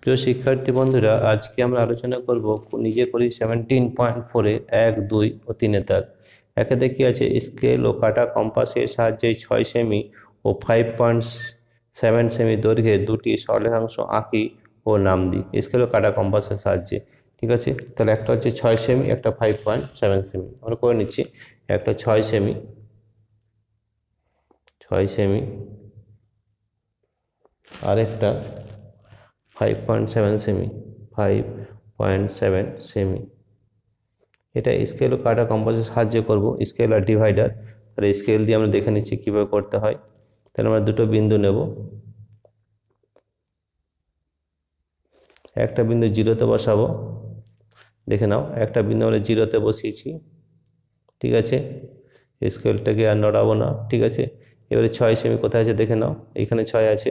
প্রিয় শিক্ষার্থী বন্ধুরা আজকে আমরা আলোচনা করব নিজে করি সেভেন্টিন পয়েন্ট ফোরে এক দুই ও তিনে তার একেতে কী আছে স্কেল ও কাটা কম্পাসের সাহায্যে ছয় সেমি ও ফাইভ পয়েন্ট সেভেন সেমি দৈর্ঘ্যে দুটি সরলেখাংশ আঁকি ও নাম দিই স্কেল ও কাটা কম্পাসের সাহায্যে ঠিক আছে তাহলে একটা হচ্ছে ছয় সেমি একটা ফাইভ পয়েন্ট সেভেন সেমি আমরা করে নিচ্ছি একটা ছয় সেমি ছয় সেমি আরেকটা ফাইভ পয়েন্ট সেভেন সেমি ফাইভ পয়েন্ট সেভেন সেমি এটা স্কেল ও কাটা কম্পাসের সাহায্যে করব স্কেল আর ডিভাইডার তাহলে স্কেল দিয়ে আমরা দেখে নিচ্ছি কীভাবে করতে হয় তাহলে আমরা দুটো বিন্দু নেব একটা বিন্দু জিরোতে বসাবো দেখে নাও একটা বিন্দু আমরা জিরোতে বসিয়েছি ঠিক আছে স্কেলটাকে আর নড়াবো না ঠিক আছে এবারে ছয় সেমি কোথায় আছে দেখে নাও এখানে ছয় আছে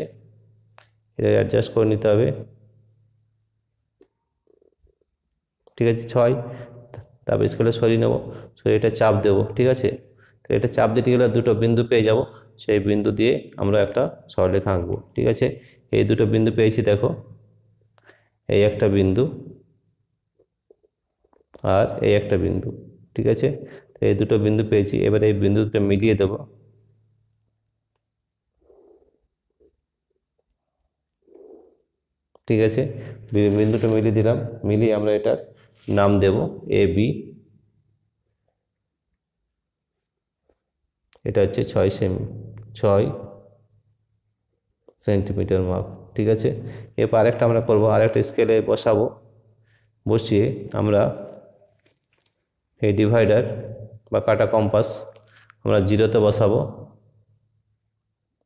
এটা অ্যাডজাস্ট করে নিতে হবে ঠিক আছে ছয় তারপর স্কেলে সরিয়ে নেবো সরিয়ে এটা চাপ দেবো ঠিক আছে তো এটা চাপ দিতে গেলে দুটো বিন্দু পেয়ে যাব সেই বিন্দু দিয়ে আমরা একটা সরলেখা আঁকবো ঠিক আছে এই দুটো বিন্দু পেয়েছি দেখো এই একটা বিন্দু আর এই একটা বিন্দু ঠিক আছে তো এই দুটো বিন্দু পেয়েছি এবার এই বিন্দুটা মিলিয়ে দেবো ঠিক আছে বিন্দুটা মিলিয়ে দিলাম মিলিয়ে আমরা এটার নাম দেব এ বি এটা হচ্ছে ছয় সেমি ছয় সেন্টিমিটার মাপ ঠিক আছে এরপর আরেকটা আমরা করবো আরেকটা স্কেলে বসাবো বসিয়ে আমরা এই ডিভাইডার বা কাটা কম্পাস আমরা জিরোতে বসাবো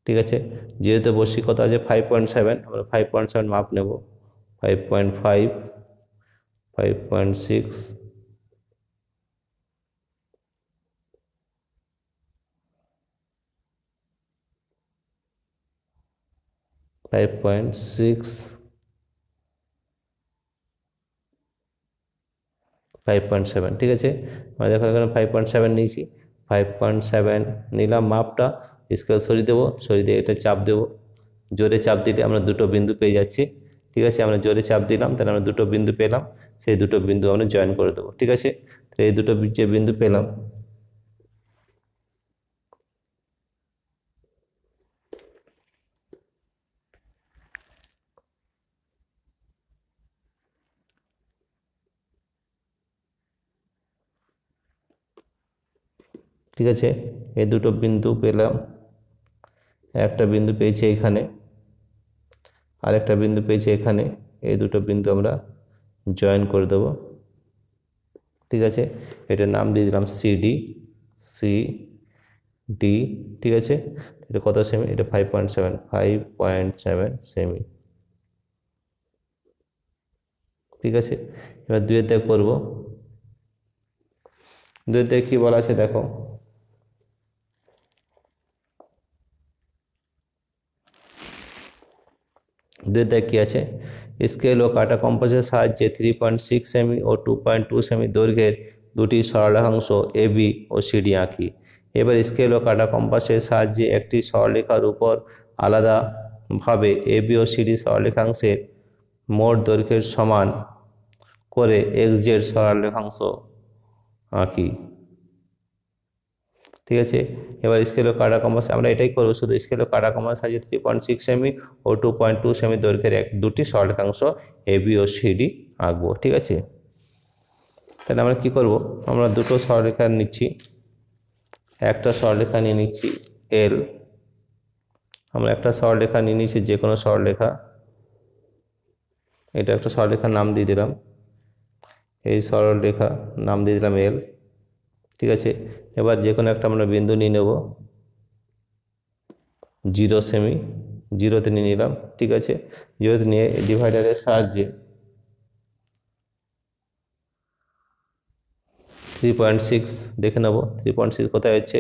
ঠিক আছে যেহেতু বৈশ্বিকতা আছে ফাইভ পয়েন্ট সেভেন আমরা ফাইভ পয়েন্ট সেভেন মাপ নেব five point five five point six five point six five point seven ঠিক আছে আমরা দেখো এখানে ফাইভ পয়েন্ট সেভেন নিয়েছি ফাইভ পয়েন্ট সেভেন নিলাম মাপটা স্কেল সরিয়ে দেবো সরিয়ে দিয়ে এটা চাপ দেবো জোরে চাপ দিলে আমরা দুটো বিন্দু পেয়ে যাচ্ছি ঠিক আছে আমরা জোরে চাপ দিলাম তাহলে আমরা দুটো বিন্দু পেলাম সেই দুটো বিন্দু আমরা জয়েন করে দেবো ঠিক আছে তাহলে এই দুটো যে বিন্দু পেলাম ঠিক আছে এই দুটো বিন্দু পেলাম একটা বিন্দু পেয়েছি এখানে আরেকটা বিন্দু পেয়েছি এখানে এই দুটো বিন্দু আমরা জয়েন করে দেব ঠিক আছে এটার নাম দিয়ে দিলাম সিডি সি ডি ঠিক আছে এটা কত সেমি এটা five point seven five point seven সেমি ঠিক আছে এবার দুয়ের দেখ করবো দুয়ের দেখ কী বলা আছে দেখো দুইটা কি আছে স্কেল ও কাটা কম্পাসের সাহায্যে থ্রি পয়েন্ট সিক্স সেমি ও টু পয়েন্ট টু সেমি দৈর্ঘ্যের দুটি সরলরেখাংশ এ বি ও সিডি আঁকি এবার স্কেল ও কাটা কম্পাসের সাহায্যে একটি সরলরেখার উপর আলাদাভাবে এ বি ও সিডি সরলরেখাংশের মোট দৈর্ঘ্যের সমান করে এক্স জেড সরলরেখাংশ আঁকি ঠিক আছে এবার স্কেল ও কাটা কমাস আমরা এটাই করবো শুধু স্কেল কাটা কমাস আছে থ্রি পয়েন্ট সিক্স সেমি ও টু পয়েন্ট টু সেমি দৈর্ঘ্যের এক দুটি শর্টাংশ এ বি ও সিডি আঁকবো ঠিক আছে তাহলে আমরা কি করব আমরা দুটো শর্টরেখা নিচ্ছি একটা শর্টরেখা নিয়ে নিচ্ছি এল আমরা একটা শর্টরেখা নিয়ে নিচ্ছি যে কোনো শর্টরেখা এটা একটা সরলরেখার নাম দিয়ে দিলাম এই সরলরেখা নাম দিয়ে দিলাম এল ঠিক আছে এবার যে কোনো একটা আমরা বিন্দু নিয়ে নেব জিরো সেমি জিরোতে নিয়ে নিলাম ঠিক আছে জিরোতে নিয়ে ডিভাইডারের সাহায্যে থ্রি পয়েন্ট সিক্স দেখে নেবো থ্রি পয়েন্ট সিক্স কোথায় হচ্ছে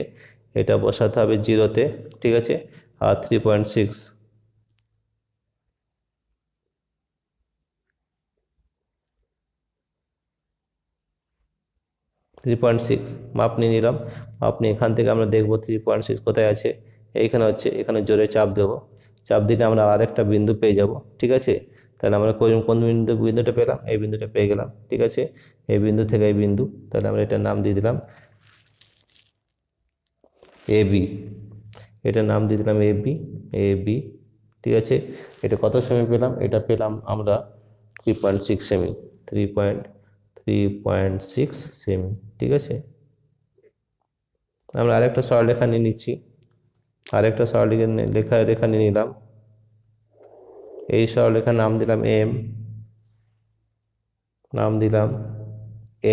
এটা বসাতে হবে জিরোতে ঠিক আছে আর three point six three point six মাপ নিয়ে নিলাম মাপ নিয়ে এখান থেকে আমরা দেখবো থ্রি পয়েন্ট সিক্স কোথায় আছে এইখানে হচ্ছে এখানে জোরে চাপ দেব চাপ দিলে আমরা আরেকটা বিন্দু পেয়ে যাব ঠিক আছে তাহলে আমরা কোন কোন বিন্দু বিন্দুটা পেলাম এই বিন্দুটা পেয়ে গেলাম ঠিক আছে এই বিন্দু থেকে এই বিন্দু তাহলে আমরা এটার নাম দিয়ে দিলাম এ বি এটার নাম দিয়ে দিলাম এ বি এ বি ঠিক আছে এটা কত সেমি পেলাম এটা পেলাম আমরা থ্রি পয়েন্ট সিক্স সেমি three point three point six সেমি ঠিক আছে আমরা আরেকটা সরলরেখা নিয়ে নিচ্ছি আরেকটা সরলরেখা লেখা রেখা নিয়ে নিলাম এই সরলরেখার নাম দিলাম এম নাম দিলাম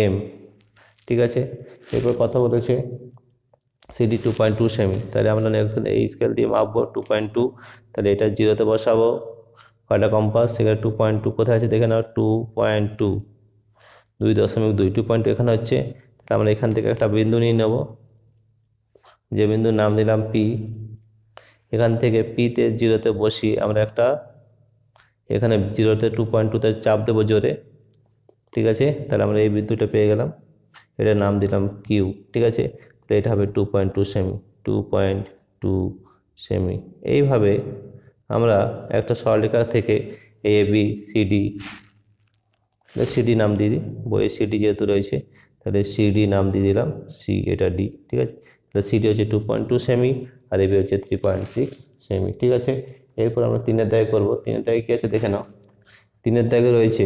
এম ঠিক আছে এরপর কথা বলেছে সিডি টু পয়েন্ট টু সেমি তাহলে আমরা এই স্কেল দিয়ে মাপবো টু পয়েন্ট টু তাহলে এটা জিরোতে বসাবো কয়টা কম্পাস সেখানে টু পয়েন্ট টু কোথায় আছে দেখে নাও টু পয়েন্ট টু দুই দশমিক দুই টু পয়েন্ট এখানে হচ্ছে তাহলে আমরা এখান থেকে একটা বিন্দু নিয়ে নেব যে বিন্দুর নাম দিলাম পি এখান থেকে পিতে জিরোতে বসি আমরা একটা এখানে জিরোতে টু পয়েন্ট টুতে চাপ দেবো জোরে ঠিক আছে তাহলে আমরা এই বিন্দুটা পেয়ে গেলাম এটার নাম দিলাম কিউ ঠিক আছে তাহলে এটা হবে টু পয়েন্ট টু সেমি টু পয়েন্ট টু সেমি এইভাবে আমরা একটা সরলেখা থেকে এ বি সি ডি তাহলে সিডি নাম দিয়ে দিই বইয়ের সিডি যেহেতু রয়েছে তাহলে সিডি নাম দিয়ে দিলাম সি এটা ডি ঠিক আছে তাহলে সিডি হচ্ছে টু পয়েন্ট টু সেমি আর এবি হচ্ছে থ্রি পয়েন্ট সিক্স সেমি ঠিক আছে এরপর আমরা তিনের দায় করব তিনের দায় কী আছে দেখে নাও তিনের দাগে রয়েছে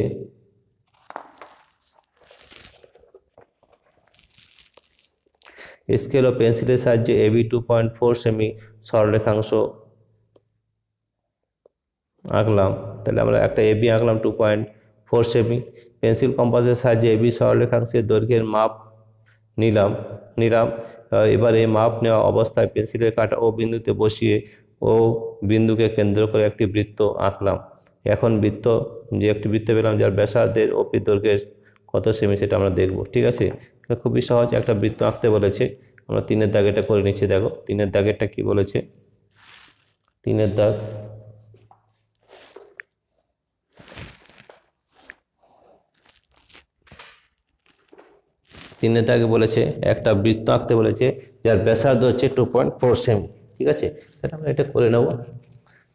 স্কেল ও পেন্সিলের সাহায্যে এবি টু পয়েন্ট ফোর সেমি সরলরেখাংশ আঁকলাম তাহলে আমরা একটা এবি আঁকলাম টু পয়েন্ট ফোর সেমি পেন্সিল কম্পাসের সাহায্যে এবি সরলরেখাংশের দৈর্ঘ্যের মাপ নিলাম নিলাম এবার এই মাপ নেওয়া অবস্থায় পেন্সিলের কাটা ও বিন্দুতে বসিয়ে ও বিন্দুকে কেন্দ্র করে একটি বৃত্ত আঁকলাম এখন বৃত্ত যে একটি বৃত্ত পেলাম যার ব্যাসার্ধের ওপি দৈর্ঘ্যের কত সেমি সেটা আমরা দেখব ঠিক আছে খুবই সহজ একটা বৃত্ত আঁকতে বলেছে আমরা তিনের দাগেটা করে নিচ্ছি দেখো তিনের দাগেরটা কি কী বলেছে তিনের দাগ তিন নেতাকে বলেছে একটা বৃত্ত আঁকতে বলেছে যার ব্যাসার্ধ হচ্ছে টু পয়েন্ট ফোর সেম ঠিক আছে তাহলে আমরা এটা করে নেব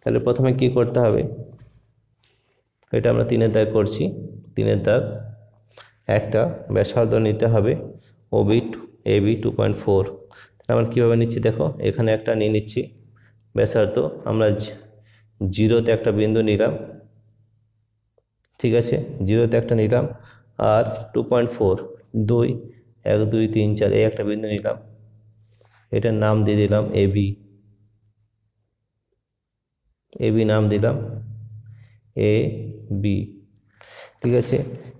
তাহলে প্রথমে কি করতে হবে এটা আমরা তিনের দাগ করছি তিনের দাগ একটা ব্যাসার্ধ নিতে হবে ও B A B two point four তাহলে আমরা কীভাবে নিচ্ছি দেখো এখানে একটা নিয়ে নিচ্ছি ব্যাসার্ধ আমরা জিরোতে একটা বিন্দু নিলাম ঠিক আছে জিরোতে একটা নিলাম আর টু পয়েন্ট ফোর দুই এক দুই তিন চার এই একটা বিন্দু নিলাম এটার নাম দিয়ে দিলাম এ বি এ বি নাম দিলাম এ বি ঠিক আছে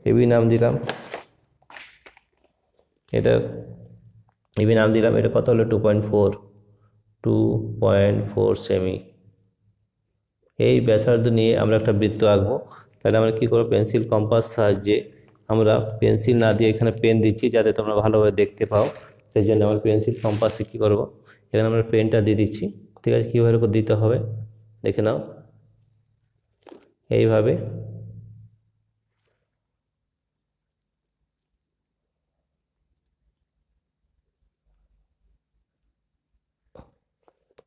এ বি নাম দিলাম এটার এ বি নাম দিলাম এটা কত হলো two point four two point four সেমি এই ব্যাসার্ধ নিয়ে আমরা একটা বৃত্ত আঁকবো তাহলে আমরা কী করবো পেন্সিল কম্পাস সাহায্যে আমরা পেন্সিল না দিয়ে এখানে পেন দিচ্ছি যাতে তোমরা ভালোভাবে দেখতে পাও সেই জন্য আমরা পেন্সিল কম্পাসে কী করব এখানে আমরা পেনটা দিয়ে দিচ্ছি ঠিক আছে কীভাবে দিতে হবে দেখে নাও এইভাবে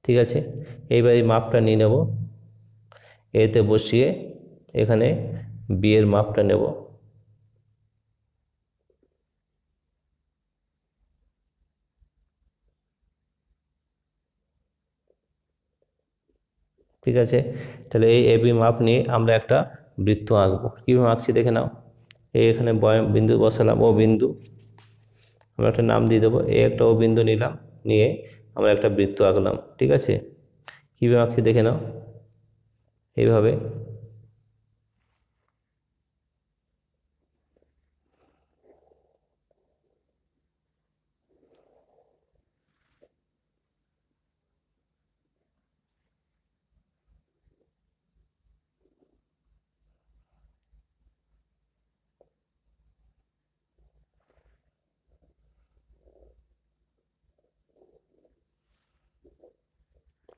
ঠিক আছে এইবার এই মাপটা নিয়ে নেব এতে বসিয়ে এখানে বিয়ের মাপটা নেব ঠিক আছে তাহলে এই এবি মাপ নিয়ে আমরা একটা বৃত্ত আঁকবো কীভাবে আঁকছি দেখে নাও এই এখানে বিন্দু বসালাম ও বিন্দু আমরা একটা নাম দিয়ে দেবো এই একটা ও বিন্দু নিলাম নিয়ে আমরা একটা বৃত্ত আঁকলাম ঠিক আছে কীভাবে আঁকছি দেখে নাও এইভাবে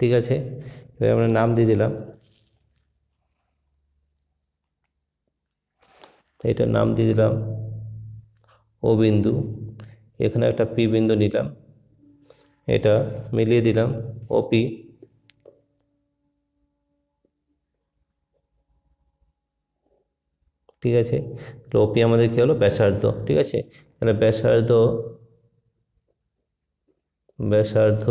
ঠিক আছে এবার আমরা নাম দিয়ে দিলাম এটার নাম দিয়ে দিলাম ও বিন্দু এখানে একটা পি বিন্দু নিলাম এটা মিলিয়ে দিলাম ওপি ঠিক আছে তাহলে ওপি আমাদের কী হলো ব্যাসার্ধ ঠিক আছে তাহলে ব্যাসার্ধ ব্যাসার্ধ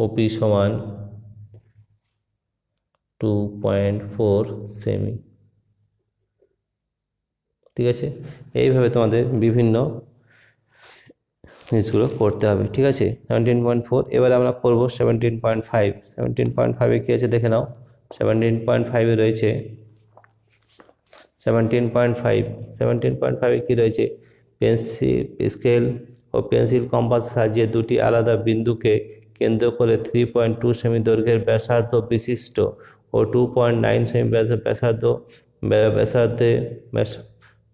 ওপি সমান টু পয়েন্ট ফোর সেমি ঠিক আছে এইভাবে তোমাদের বিভিন্ন জিনিসগুলো করতে হবে ঠিক আছে সেভেন্টিন পয়েন্ট ফোর এবার আমরা করবো seventeen point five seventeen point ফাইভে কী আছে দেখে নাও সেভেন্টিন পয়েন্ট ফাইভে রয়েছে seventeen point five seventeen point ফাইভে কী রয়েছে পেন্সিল স্কেল ও পেন্সিল কম্পাস সাহায্যে দুটি আলাদা বিন্দুকে কেন্দ্র করে থ্রি পয়েন্ট টু সেমি দৈর্ঘ্যের ব্যাসার্ধ বিশিষ্ট ও টু পয়েন্ট নাইন সেমি ব্যাসার্ধ ব্যাসার্ধে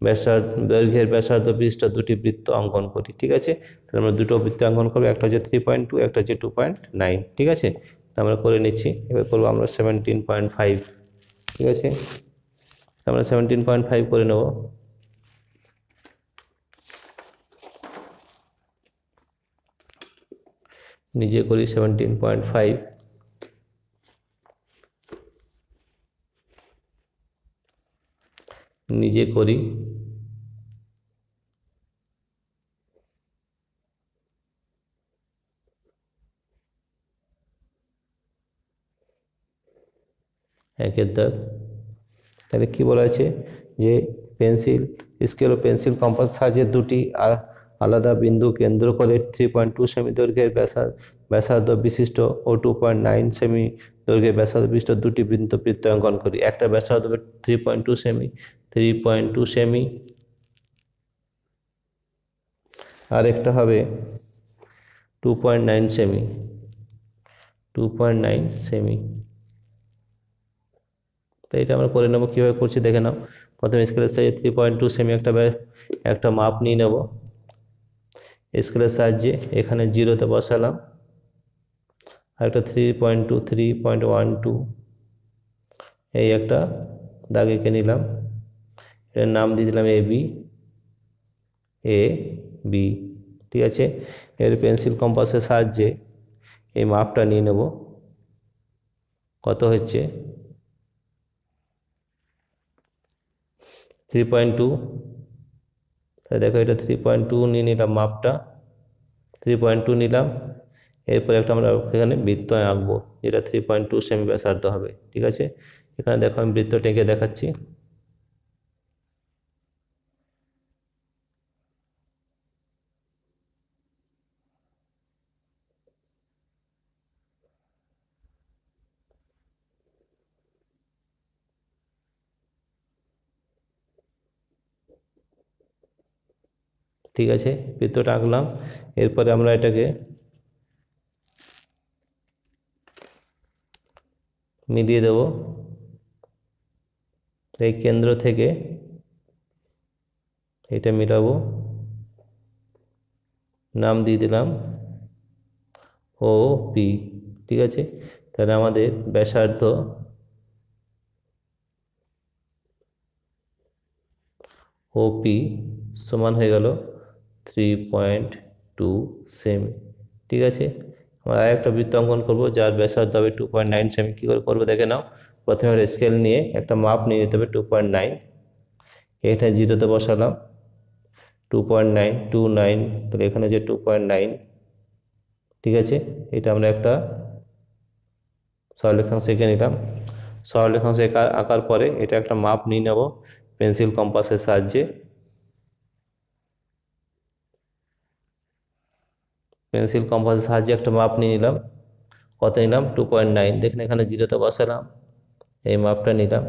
ব্যাসার দৈর্ঘ্যের ব্যাসার্ধ বিশিষ্ট দুটি বৃত্ত অঙ্কন করি ঠিক আছে তাহলে আমরা দুটো বৃত্ত অঙ্কন করবো একটা হচ্ছে থ্রি পয়েন্ট টু একটা হচ্ছে টু পয়েন্ট নাইন ঠিক আছে আমরা করে নিচ্ছি এবার করবো আমরা সেভেন্টিন পয়েন্ট ফাইভ ঠিক আছে আমরা সেভেন্টিন পয়েন্ট ফাইভ করে নেবো নিজে করি সেভেন্টিন পয়েন্ট ফাইভ নিজে করি একের দাগ তাহলে কী বলা আছে যে পেন্সিল স্কেল ও পেন্সিল কম্পাস সাহায্যে দুটি আর আলাদা বিন্দু কেন্দ্র করে থ্রি পয়েন্ট টু সেমি দৈর্ঘ্যের ব্যাসার্ধ বিশিষ্ট ও টু পয়েন্ট নাইন সেমি দৈর্ঘ্যের ব্যাসার্ধ বিশিষ্ট দুটি বৃত্ত অঙ্কন করি একটা ব্যাসার্ধ থ্রি পয়েন্ট টু সেমি থ্রি পয়েন্ট টু সেমি আর একটা হবে টু পয়েন্ট নাইন সেমি টু পয়েন্ট নাইন সেমি তো এটা আমরা করে নেবো কীভাবে করছি দেখে নাও প্রথমে স্কেলের সাইজে থ্রি পয়েন্ট টু সেমি একটা একটা মাপ নিয়ে নেবো স্কেলের সাহায্যে এখানে জিরোতে বসালাম আর একটা three point two three point one two এই একটা দাগ এঁকে নিলাম এটার নাম দিয়ে দিলাম এ বি এ বি ঠিক আছে এর পেন্সিল কম্পাসের সাহায্যে এই মাপটা নিয়ে নেব কত হচ্ছে থ্রি পয়েন্ট টু তাহলে দেখো এটা থ্রি পয়েন্ট টু নিয়ে নিলাম মাপটা থ্রি পয়েন্ট টু নিলাম এরপরে একটা আমরা এখানে বৃত্ত আঁকবো যেটা থ্রি পয়েন্ট টু সেমি ব্যাসার্ধ হবে ঠিক আছে এখানে দেখো আমি বৃত্ত টেঁকে দেখাচ্ছি ঠিক আছে বৃত্তটা আঁকলাম এরপরে আমরা এটাকে মিলিয়ে দেব এই কেন্দ্র থেকে এটা মিলাবো নাম দিয়ে দিলাম ও পি ঠিক আছে তাহলে আমাদের ব্যাসার্ধ ওপি সমান হয়ে গেল থ্রি পয়েন্ট টু সেমি ঠিক আছে আমরা আরেকটা বৃত্ত অঙ্কন করবো যার ব্যাসার্ধ হবে টু পয়েন্ট নাইন সেমি কী করে করবো দেখে নাও প্রথমে একটা স্কেল নিয়ে একটা মাপ নিয়ে নিতে হবে টু পয়েন্ট নাইন এটা জিরোতে বসালাম two point nine two nine তাহলে এখানে যে টু পয়েন্ট নাইন ঠিক আছে এটা আমরা একটা সরলরেখাংশ এঁকে নিলাম সরলরেখাংশ আঁকার পরে এটা একটা মাপ নিয়ে নেব পেন্সিল কম্পাসের সাহায্যে পেন্সিল কম্পাসের সাহায্যে একটা মাপ নিয়ে নিলাম কত নিলাম টু পয়েন্ট নাইন দেখুন এখানে জিরোতে বসালাম এই মাপটা নিলাম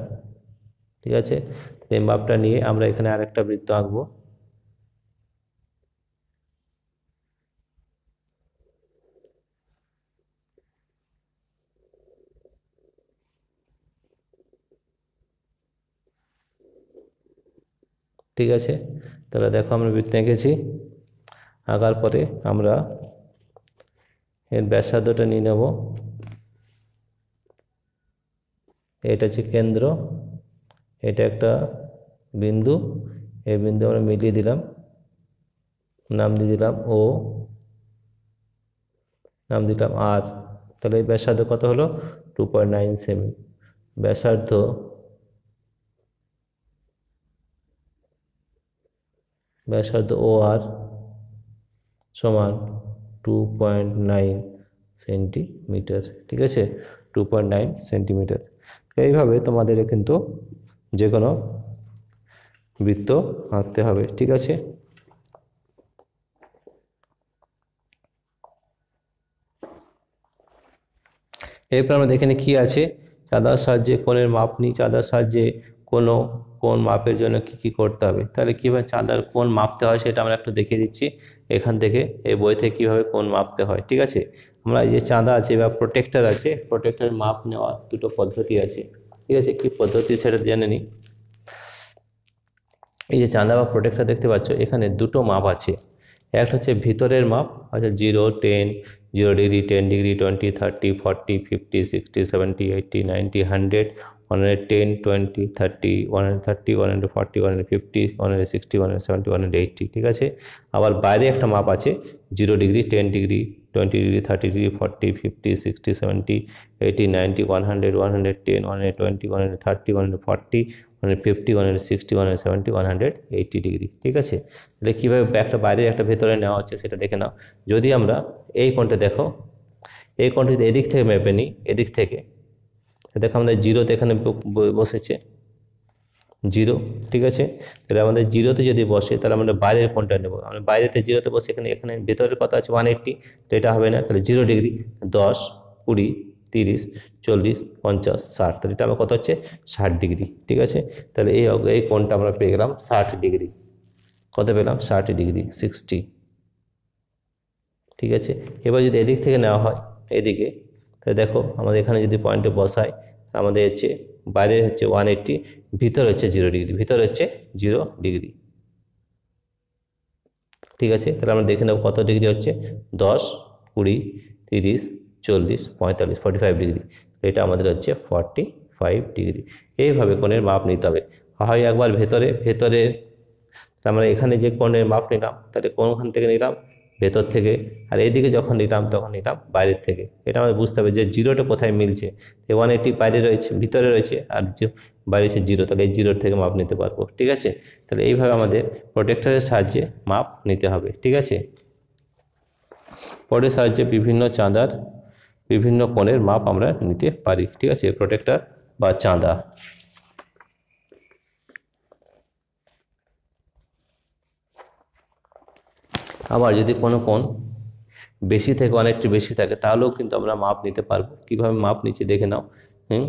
ঠিক আছে এই মাপটা নিয়ে আমরা এখানে আরেকটা বৃত্ত আঁকবো ঠিক আছে তাহলে দেখো আমরা বৃত্ত এঁকেছি আঁকার পরে আমরা এর ব্যাসার্ধটা নিয়ে নেব এটা হচ্ছে কেন্দ্র এটা একটা বিন্দু এই বিন্দু আমরা মিলিয়ে দিলাম নাম দিয়ে দিলাম ও নাম দিলাম আর তাহলে এই ব্যাসার্ধ কত হলো টু পয়েন্ট নাইন সেমি ব্যাসার্ধ ব্যাসার্ধ ও আর সমান টু পয়েন্ট নাইন সেন্টিমিটার ঠিক আছে টু পয়েন্ট নাইন সেন্টিমিটার এইভাবে তোমাদের কিন্তু যে কোনো বৃত্ত আঁকতে হবে ঠিক আছে এরপর আমরা দেখে নিই কী আছে চাঁদার সাহায্যে কোণের মাপ নিই চাঁদার সাহায্যে কোনো কোন মাপের জন্য কি কি করতে হবে তাহলে কীভাবে চাঁদার কোন মাপতে হয় সেটা আমরা একটু দেখিয়ে দিচ্ছি এখান থেকে এই বই থেকে কীভাবে কোন মাপতে হয় ঠিক আছে আমরা যে চাঁদা আছে বা প্রোটেক্টর আছে প্রোটেক্টর মাপ নেওয়া দুটো পদ্ধতি আছে ঠিক আছে কি পদ্ধতি সেটা জেনে নিই এই যে চাঁদা বা প্রোটেক্টর দেখতে পাচ্ছ এখানে দুটো মাপ আছে একটা হচ্ছে ভিতরের মাপ আচ্ছা zero ten zero degree ten degree twenty thirty forty fifty sixty seventy eighty ninety hundred 110, 20, 30, 130, 140, 150, 160, 170, 180 ঠিক আছে আবার বাইরে একটা মাপ আছে zero degree ten degree twenty degree thirty degree 40, fifty sixty seventy 80, 90, one hundred one hundred ten one 160, twenty one thirty one hundred one fifty one sixty one hundred one hundred eighty degree ঠিক আছে তাহলে কীভাবে একটা বাইরে একটা ভেতরে নেওয়া হচ্ছে সেটা দেখে নাও যদি আমরা এই কোণটা দেখো এই কোণটা যদি এদিক থেকে মেপে নিই এদিক থেকে দেখো আমাদের জিরোতে এখানে বসেছে জিরো ঠিক আছে তাহলে আমাদের জিরোতে যদি বসে তাহলে আমরা বাইরের কোনটা নেব আমরা বাইরেতে জিরোতে বসে এখানে এখানে ভেতরের কথা আছে ওয়ান এইটটি তো এটা হবে না তাহলে জিরো ডিগ্রি দশ কুড়ি তিরিশ চল্লিশ পঞ্চাশ ষাট তাহলে এটা আমার কত হচ্ছে ষাট ডিগ্রি ঠিক আছে তাহলে এই এই কোনটা আমরা পেয়ে গেলাম ষাট ডিগ্রি কত পেলাম ষাট ডিগ্রি সিক্সটি ঠিক আছে এবার যদি এদিক থেকে নেওয়া হয় এদিকে তাহলে দেখো আমাদের এখানে যদি পয়েন্টে বসায় আমাদের হচ্ছে বাইরে হচ্ছে ওয়ান এইট্টি ভিতর হচ্ছে জিরো ডিগ্রি ভিতর হচ্ছে জিরো ডিগ্রি ঠিক আছে তাহলে আমরা দেখে নেব কত ডিগ্রি হচ্ছে দশ কুড়ি তিরিশ চল্লিশ পঁয়তাল্লিশ ফর্টি ফাইভ ডিগ্রি এটা আমাদের হচ্ছে ফর্টি ফাইভ ডিগ্রি এইভাবে কোণের মাপ নিতে হবে হয় একবার ভেতরে ভেতরে আমরা মানে এখানে যে কোণের মাপ নিলাম তাহলে কোনখান থেকে নিলাম ভেতর থেকে আর এইদিকে যখন নিতাম তখন নিতাম বাইরের থেকে এটা আমাদের বুঝতে হবে যে জিরোটা কোথায় মিলছে ওয়ান এইটি বাইরে রয়েছে ভিতরে রয়েছে আর বাইরে জিরো তাহলে এই জিরোর থেকে মাপ নিতে পারবো ঠিক আছে তাহলে এইভাবে আমাদের প্রোটেক্টরের সাহায্যে মাপ নিতে হবে ঠিক আছে পরের সাহায্যে বিভিন্ন চাঁদার বিভিন্ন কোণের মাপ আমরা নিতে পারি ঠিক আছে প্রোটেক্টর বা চাঁদা আবার যদি কোনো কোণ বেশি থেকে অনেকটি বেশি থাকে তাহলেও কিন্তু আমরা মাপ নিতে পারবো কিভাবে মাপ নিচ্ছি দেখে নাও হুম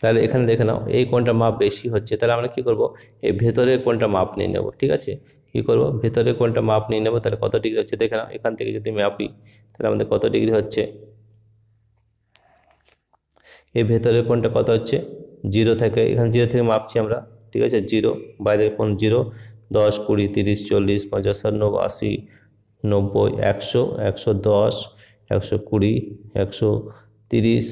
তাহলে এখানে দেখে নাও এই কোনটা মাপ বেশি হচ্ছে তাহলে আমরা কি করব এই ভেতরে কোনটা মাপ নিয়ে নেব ঠিক আছে কি করব ভেতরে কোনটা মাপ নিয়ে নেব তাহলে কত ডিগ্রি হচ্ছে দেখে নাও এখান থেকে যদি মাপি তাহলে আমাদের কত ডিগ্রি হচ্ছে এর ভেতরের কোনটা কত হচ্ছে জিরো থেকে এখানে জিরো থেকে মাপছি আমরা ঠিক আছে জিরো বাইরের কোন জিরো দশ কুড়ি তিরিশ চল্লিশ পঞ্চাশ ষাট নব্বই আশি নব্বই একশো একশো দশ একশো কুড়ি একশো তিরিশ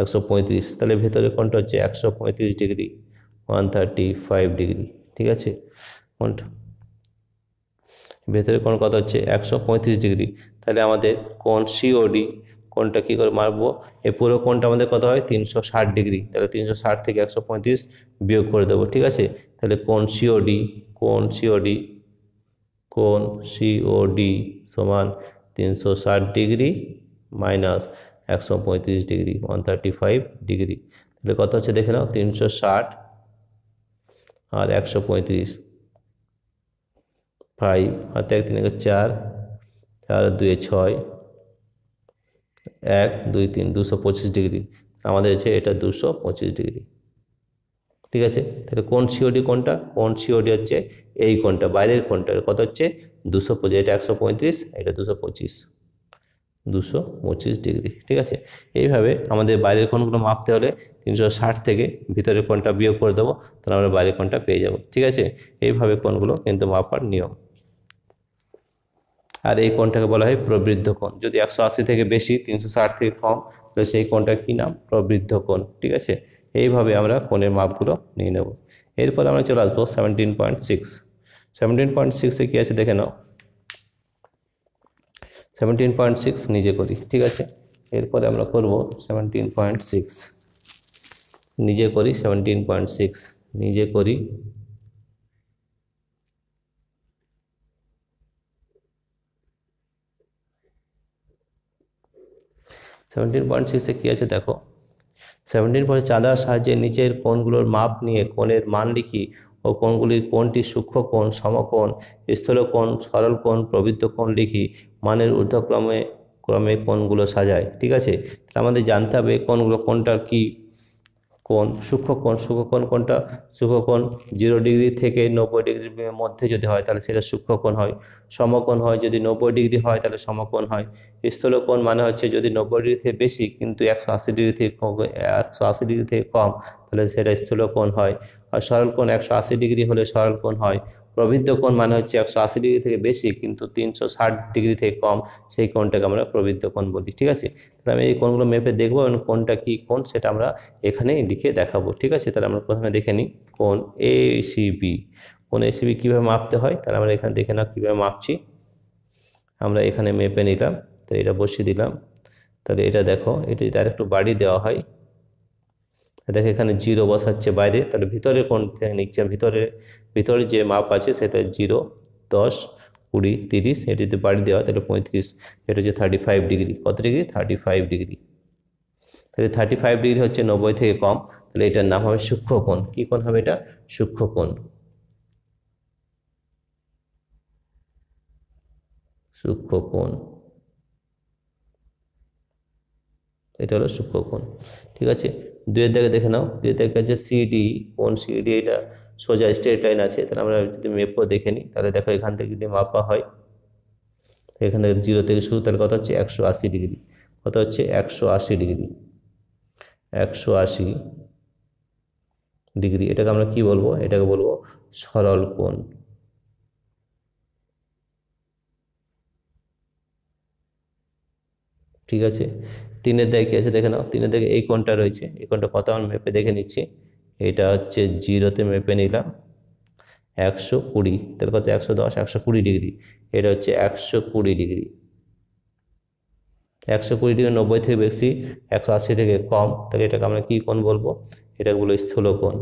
একশো পঁয়ত্রিশ তাহলে ভেতরের কোনটা হচ্ছে একশো পঁয়ত্রিশ degree one thirty five degree ঠিক আছে কোনটা ভেতরে কোন কথা হচ্ছে একশো পঁয়ত্রিশ ডিগ্রি তাহলে আমাদের কোন সিওডি কোনটা কী করে মারবো এই পুরো কোনটা আমাদের কত হয় তিনশো ষাট ডিগ্রি তাহলে তিনশো ষাট থেকে একশো পঁয়ত্রিশ বিয়োগ করে দেবো ঠিক আছে তাহলে কোন সিওডি কোন সিওডি কোন সিওডি সমান তিনশো ষাট ডিগ্রি মাইনাস একশো পঁয়ত্রিশ degree one thirty five degree তাহলে কত হচ্ছে দেখে নাও তিনশো ষাট আর একশো পঁয়ত্রিশ ফাইভ আর এক তিন চার চার দুয়ে ছয় এক দুই তিন দুশো পঁচিশ ডিগ্রি আমাদের হচ্ছে এটা দুশো পঁচিশ ডিগ্রি ঠিক আছে তাহলে কোন সিওডি কোনটা কোন সিওডি হচ্ছে এই কোনটা বাইরের কোনটা কত হচ্ছে দুশো পঁচিশ এটা একশো পঁয়ত্রিশ এটা দুশো পঁচিশ দুশো পঁচিশ ডিগ্রি ঠিক আছে এইভাবে আমাদের বাইরের কোনগুলো মাপতে হলে তিনশো ষাট থেকে ভিতরের কোনটা বিয়োগ করে দেবো তাহলে আমরা বাইরের কোনটা পেয়ে যাব ঠিক আছে এইভাবে কোনগুলো কিন্তু মাপার নিয়ম আর এই কোণটাকে বলা হয় প্রবৃদ্ধ কোণ যদি একশো আশি থেকে বেশি তিনশো ষাট থেকে কম তাহলে সেই কোণটা কী নাম প্রবৃদ্ধ কোণ ঠিক আছে এইভাবে আমরা কোণের মাপগুলো নিয়ে নেব এরপর আমরা চলে আসবো seventeen point six seventeen point সিক্সে কী আছে দেখে নাও সেভেন্টিন পয়েন্ট সিক্স নিজে করি ঠিক আছে এরপরে আমরা করব সেভেন্টিন পয়েন্ট সিক্স নিজে করি সেভেন্টিন পয়েন্ট সিক্স নিজে করি সেভেন্টিন পয়েন্ট সিক্সে কী আছে দেখো সেভেন্টিন পয়েন্ট চাঁদার সাহায্যে নিচের কোণগুলোর মাপ নিয়ে কোণের মান লিখি ও কোণগুলির কোণটি সূক্ষ্ম কোণ সমকোণ কোণ সরল কোণ প্রবৃদ্ধ কোণ লিখি মানের ঊর্ধ্বক্রমে ক্রমে কোণগুলো সাজায় ঠিক আছে তাহলে আমাদের জানতে হবে কোনগুলো কোনটার কী কোণ সূক্ষ্মকোণ সূক্ষ্মকোণ কোনটা সূক্ষ্মকোণ জিরো ডিগ্রি থেকে নব্বই ডিগ্রির মধ্যে যদি হয় তাহলে সেটা সূক্ষ্মকোণ হয় সমকোণ হয় যদি নব্বই ডিগ্রি হয় তাহলে সমকোণ হয় স্থলকোণ মানে হচ্ছে যদি নব্বই ডিগ্রি থেকে বেশি কিন্তু একশো আশি ডিগ্রি থেকে একশো আশি ডিগ্রি থেকে কম তাহলে সেটা স্থূলকোণ হয় আর সরলকোণ একশো আশি ডিগ্রি হলে সরলকোণ হয় প্রবৃদ্ধ কোণ মানে হচ্ছে একশো আশি ডিগ্রি থেকে বেশি কিন্তু তিনশো ষাট ডিগ্রি থেকে কম সেই কোণটাকে আমরা প্রবৃদ্ধ কোণ বলি ঠিক আছে তাহলে আমি এই কোণগুলো মেপে দেখবো এবং কোনটা কী কোণ সেটা আমরা এখানে লিখে দেখাবো ঠিক আছে তাহলে আমরা প্রথমে দেখে নিই কোন এ সি বি কোন এসিবি কীভাবে মাপতে হয় তাহলে আমরা এখানে দেখে না কীভাবে মাপছি আমরা এখানে মেপে নিলাম তো এটা বসিয়ে দিলাম তাহলে এটা দেখো এটা যদি আর একটু বাড়ি দেওয়া হয় দেখে এখানে জিরো বসাচ্ছে বাইরে তাহলে ভিতরে কোন নিচ্ছে ভিতরে ভিতরে যে মাপ আছে সেটা জিরো দশ কুড়ি তিরিশ এটা যদি বাড়ি দেওয়া তাহলে পঁয়ত্রিশ এটা হচ্ছে থার্টি ফাইভ ডিগ্রি কত ডিগ্রি থার্টি ফাইভ ডিগ্রি তাহলে থার্টি ফাইভ ডিগ্রি হচ্ছে নব্বই থেকে কম তাহলে এটার নাম হবে সূক্ষ্মকোণ কী কোণ হবে এটা সূক্ষ্মকোণ সূক্ষ্মকোণ এটা হলো সূক্ষ্মকোণ ঠিক আছে দুয়ের দাগে দেখে নাও দুয়ের দাগে আছে সিডি কোন সিডি এটা সোজা স্ট্রেট লাইন আছে তাহলে আমরা যদি মেপও দেখে নিই তাহলে দেখো এখান থেকে যদি মাপা হয় এখান থেকে জিরো থেকে শুরু তাহলে কত হচ্ছে একশো আশি ডিগ্রি কত হচ্ছে একশো আশি ডিগ্রি একশো আশি ডিগ্রি এটাকে আমরা কি বলবো এটাকে বলবো সরল কোণ ঠিক আছে তিনের দায় কী আছে দেখে নাও তিনের দাগে এই কোনটা রয়েছে এই কোনটা কত আমরা মেপে দেখে নিচ্ছি এটা হচ্ছে জিরোতে মেপে নিলাম একশো কুড়ি তাহলে কত একশো দশ একশো কুড়ি ডিগ্রি এটা হচ্ছে একশো কুড়ি ডিগ্রি একশো কুড়ি ডিগ্রি নব্বই থেকে বেশি একশো আশি থেকে কম তাহলে এটাকে আমরা কী কোণ বলবো এটা বলবো স্থূল কোণ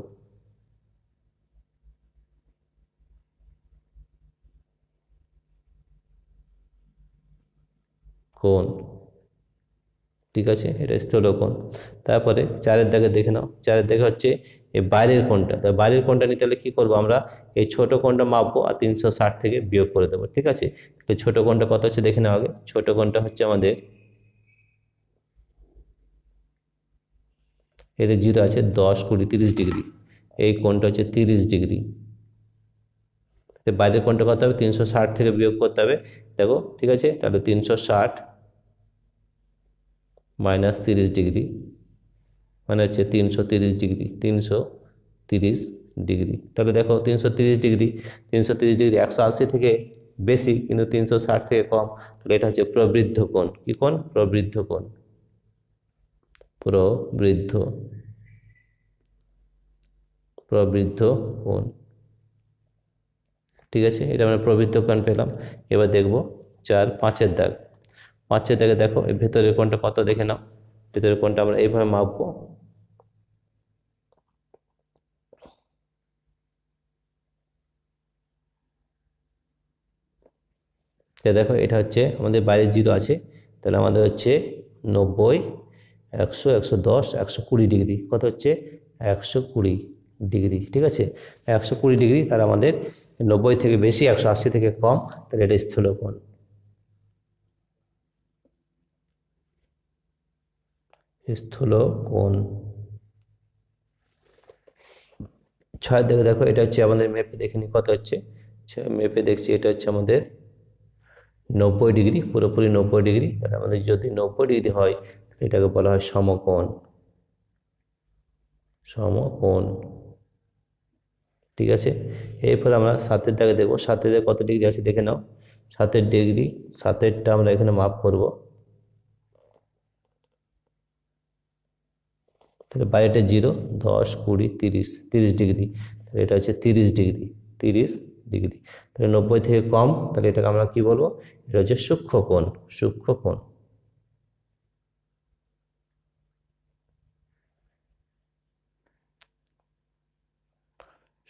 কোণ ঠিক আছে এটা স্থূলকোণ তারপরে চারের দাগে দেখে নাও চারের দাগে হচ্ছে এই বাইরের কোণটা তাই বাইরের কোণটা নিতে হলে কী করবো আমরা এই ছোট কোণটা মাপবো আর তিনশো ষাট থেকে বিয়োগ করে দেবো ঠিক আছে তো ছোট কোণটা কত হচ্ছে দেখে নেওয়া আগে ছোট কোণটা হচ্ছে আমাদের এতে জিরো আছে দশ কুড়ি তিরিশ ডিগ্রি এই কোণটা হচ্ছে তিরিশ ডিগ্রি বাইরের কোণটা কত হবে তিনশো ষাট থেকে বিয়োগ করতে হবে দেখো ঠিক আছে তাহলে তিনশো ষাট মাইনাস তিরিশ ডিগ্রি মানে হচ্ছে তিনশো তিরিশ ডিগ্রি তিনশো তিরিশ ডিগ্রি তাহলে দেখো তিনশো তিরিশ ডিগ্রি তিনশো তিরিশ ডিগ্রি একশো আশি থেকে বেশি কিন্তু তিনশো ষাট থেকে কম তাহলে এটা হচ্ছে প্রবৃদ্ধ কোণ কী কোণ প্রবৃদ্ধ কোণ প্রবৃদ্ধ প্রবৃদ্ধ কোণ ঠিক আছে এটা আমরা প্রবৃদ্ধ কোণ পেলাম এবার দেখব চার পাঁচের দাগ পাঁচের থেকে দেখো এই ভেতরের কোনটা কত দেখে নাও ভেতরের কোনটা আমরা এইভাবে মাপবো দেখো এটা হচ্ছে আমাদের বাইরে জিরো আছে তাহলে আমাদের হচ্ছে নব্বই একশো একশো দশ একশো কুড়ি ডিগ্রি কত হচ্ছে একশো কুড়ি ডিগ্রি ঠিক আছে একশো কুড়ি ডিগ্রি তাহলে আমাদের নব্বই থেকে বেশি একশো আশি থেকে কম তাহলে এটা স্থূলকোণ স্থূল কোন ছয় দেখে দেখো এটা হচ্ছে আমাদের মেপে দেখে কত হচ্ছে মেপে দেখছি এটা হচ্ছে আমাদের নব্বই ডিগ্রি পুরোপুরি নব্বই ডিগ্রি তাহলে আমাদের যদি নব্বই ডিগ্রি হয় এটাকে বলা হয় সমকোণ সমকোণ ঠিক আছে এরপর আমরা সাতের দাগে দেখবো সাতের কত ডিগ্রি আছে দেখে নাও সাতের ডিগ্রি সাতেরটা আমরা এখানে মাপ করবো তাহলে বাইরেটা জিরো দশ কুড়ি তিরিশ তিরিশ ডিগ্রি তাহলে এটা হচ্ছে তিরিশ ডিগ্রি তিরিশ ডিগ্রি তাহলে নব্বই থেকে কম তাহলে এটাকে আমরা কি বলবো এটা হচ্ছে সূক্ষ্মকোণ সূক্ষ্মকোণ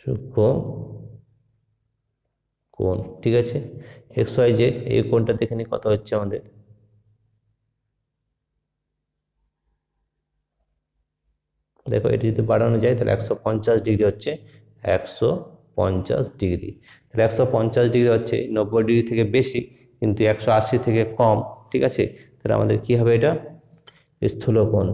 সূক্ষ্ম কোণ ঠিক আছে এক্স ওয়াই জেড এই কোণটা দেখে নিই কত হচ্ছে আমাদের দেখো এটি যদি বাড়ানো যায় তাহলে একশো পঞ্চাশ ডিগ্রি হচ্ছে একশো পঞ্চাশ ডিগ্রি তাহলে একশো পঞ্চাশ ডিগ্রি হচ্ছে নব্বই ডিগ্রি থেকে বেশি কিন্তু একশো আশি থেকে কম ঠিক আছে তাহলে আমাদের কি হবে এটা স্থূলকোণ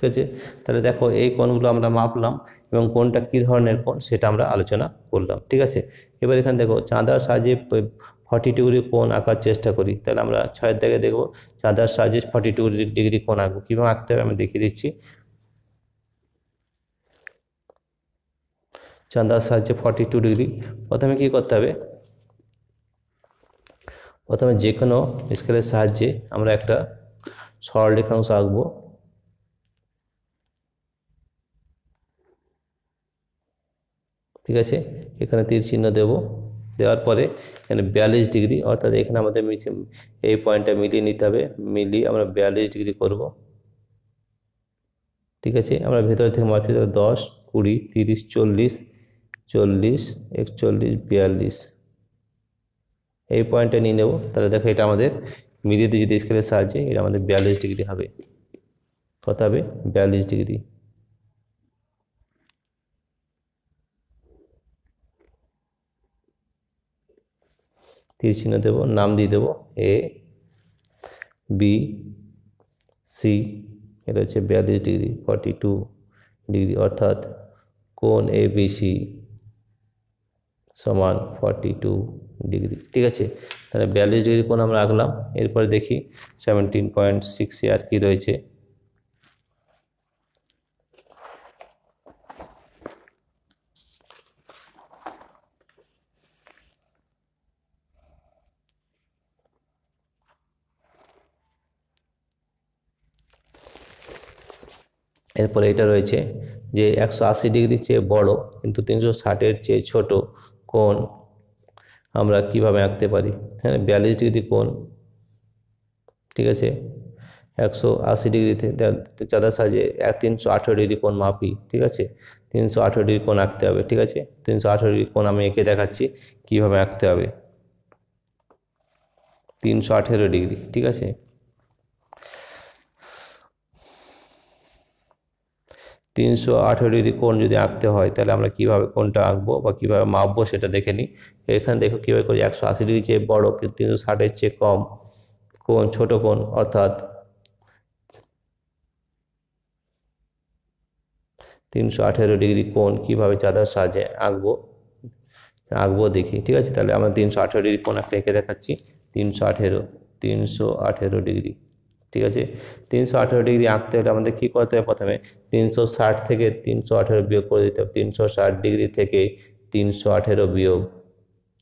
ঠিক আছে তাহলে দেখো এই কোণগুলো আমরা মাপলাম এবং কোনটা কি ধরনের কোণ সেটা আমরা আলোচনা করলাম ঠিক আছে এবার এখানে দেখো চাঁদার সাহায্যে ফর্টি ডিগ্রি কোন আঁকার চেষ্টা করি তাহলে আমরা ছয়ের দিকে দেখবো চাঁদার সাহায্যে ফর্টি টু ডিগ্রি কোন আঁকবো কীভাবে আঁকতে হবে আমি দেখিয়ে দিচ্ছি চাঁদার সাহায্যে ফর্টি টু ডিগ্রি প্রথমে কী করতে হবে প্রথমে যে কোনো স্কেলের সাহায্যে আমরা একটা সরলরেখাংশ আঁকবো ঠিক আছে এখানে তীর চিহ্ন দেব দেওয়ার পরে এখানে বিয়াল্লিশ ডিগ্রি অর্থাৎ এখানে আমাদের এই পয়েন্টটা মিলিয়ে নিতে হবে মিলিয়ে আমরা বিয়াল্লিশ ডিগ্রি করব ঠিক আছে আমরা ভেতর থেকে মার্চ ভিতরে দশ কুড়ি তিরিশ চল্লিশ চল্লিশ একচল্লিশ বিয়াল্লিশ এই পয়েন্টটা নিয়ে নেব তাহলে দেখো এটা আমাদের মিলিয়ে যদি স্কেলের সাহায্যে এটা আমাদের বিয়াল্লিশ ডিগ্রি হবে কত হবে বিয়াল্লিশ ডিগ্রি তীর চিহ্ন দেব নাম দিয়ে দেব এ বি সি এটা হচ্ছে বিয়াল্লিশ ডিগ্রি ফর্টি টু ডিগ্রি অর্থাৎ কোন এ বি সি সমান ফর্টি টু ডিগ্রি ঠিক আছে তাহলে বিয়াল্লিশ ডিগ্রি কোন আমরা আঁকলাম এরপরে দেখি সেভেন্টিন পয়েন্ট সিক্স আর কী রয়েছে এরপরে এটা রয়েছে যে একশো আশি ডিগ্রির চেয়ে বড় কিন্তু তিনশো ষাটের চেয়ে ছোট কোন আমরা কিভাবে আঁকতে পারি হ্যাঁ বিয়াল্লিশ ডিগ্রি কোন ঠিক আছে একশো আশি ডিগ্রিতে চাঁদার সাহায্যে এক তিনশো আঠেরো ডিগ্রি কোন মাপি ঠিক আছে তিনশো আঠেরো ডিগ্রি কোন আঁকতে হবে ঠিক আছে তিনশো আঠেরো ডিগ্রি কোন আমি এঁকে দেখাচ্ছি কীভাবে আঁকতে হবে তিনশো আঠেরো ডিগ্রি ঠিক আছে তিনশো আঠেরো ডিগ্রি কোণ যদি আঁকতে হয় তাহলে আমরা কীভাবে কোনটা আঁকবো বা কীভাবে মাপবো সেটা দেখে নিই এখানে দেখো কীভাবে করি একশো আশি ডিগ্রি চেয়ে বড়ো তিনশো ষাটের চেয়ে কম কোন ছোট কোন অর্থাৎ তিনশো আঠেরো ডিগ্রি কোণ কীভাবে চাঁদার সাহায্যে আঁকবো আঁকবো দেখি ঠিক আছে তাহলে আমরা তিনশো আঠেরো ডিগ্রি কোণ একটা এঁকে দেখাচ্ছি তিনশো আঠেরো তিনশো আঠেরো ডিগ্রি ঠিক আছে তিনশো আঠেরো ডিগ্রি আঁকতে হলে আমাদের কী করতে হবে প্রথমে তিনশো ষাট থেকে তিনশো আঠেরো বিয়োগ করে দিতে হবে তিনশো ষাট ডিগ্রি থেকে তিনশো আঠেরো বিয়োগ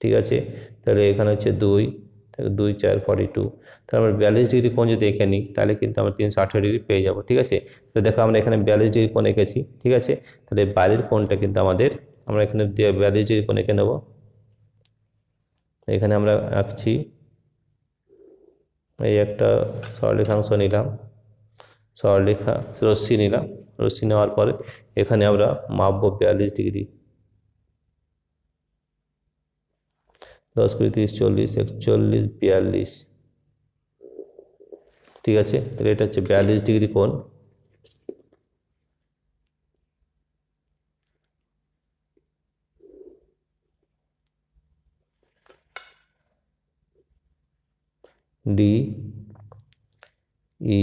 ঠিক আছে তাহলে এখানে হচ্ছে দুই তাহলে দুই চার ফর্টি টু তাহলে আমরা বিয়াল্লিশ ডিগ্রি কোন যদি এঁকে নিই তাহলে কিন্তু আমরা তিনশো আঠেরো ডিগ্রি পেয়ে যাবো ঠিক আছে তো দেখো আমরা এখানে বিয়াল্লিশ ডিগ্রি কোন এঁকেছি ঠিক আছে তাহলে বাইরের কোনটা কিন্তু আমাদের আমরা এখানে বিয়াল্লিশ ডিগ্রি কোন এঁকে নেবো এখানে আমরা আঁকছি এই একটা সরলরেখাংশ নিলাম সরলরেখা রশ্মি নিলাম রশ্মি নেওয়ার পরে এখানে আমরা মাপব বিয়াল্লিশ ডিগ্রি দশ কুড়ি তিরিশ চল্লিশ একচল্লিশ বিয়াল্লিশ ঠিক আছে তাহলে এটা হচ্ছে বিয়াল্লিশ ডিগ্রি কোণ ডি ই